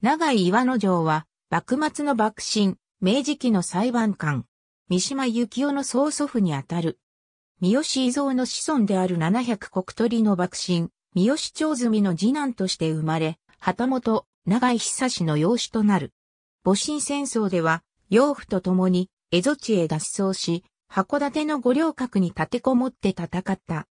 長井岩之城は、幕末の幕臣、明治期の裁判官、三島幸紀夫の曽祖父にあたる。三好伊蔵の子孫である七百国鳥の幕臣、三好長住の次男として生まれ、旗本、長井久志の養子となる。戊辰戦争では、養父と共に、蝦夷地へ脱走し、函館の五稜郭に立てこもって戦った。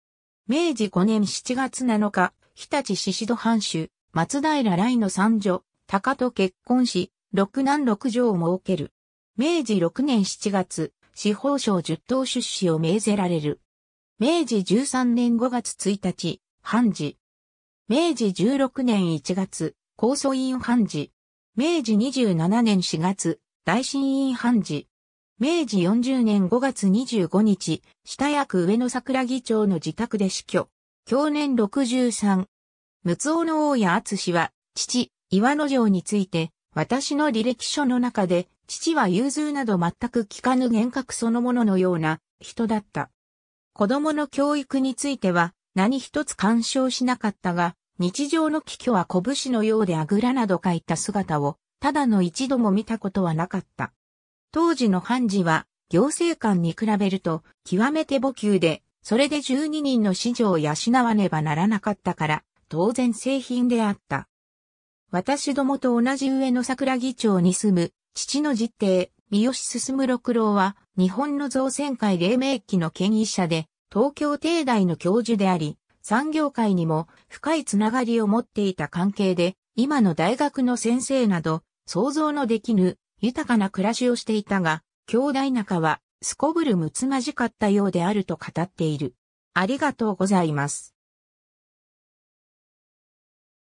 明治5年7月7日、日立宍戸藩主、松平来の三女、高と結婚し、六男六女を設ける。明治六年七月、司法省十等出資を命ぜられる。明治十三年五月一日、判事。明治十六年一月、控訴院判事。明治二十七年四月、大審院判事。明治四十年五月二十五日、下役上野桜木町の自宅で死去。去年六十三。六尾の大谷厚は、父、岩野城について、私の履歴書の中で、父は融通など全く聞かぬ幻覚そのもののような人だった。子供の教育については何一つ干渉しなかったが、日常の帰居は拳のようであぐらなど書いた姿を、ただの一度も見たことはなかった。当時の判事は、行政官に比べると、極めて母給で、それで12人の子女を養わねばならなかったから、当然製品であった。私どもと同じ上野桜木町に住む、父の実弟、三好進六郎は、日本の造船界黎明期の権威者で、東京帝大の教授であり、産業界にも深いつながりを持っていた関係で、今の大学の先生など、想像のできぬ豊かな暮らしをしていたが、兄弟仲はすこぶるむつまじかったようであると語っている。ありがとうございます。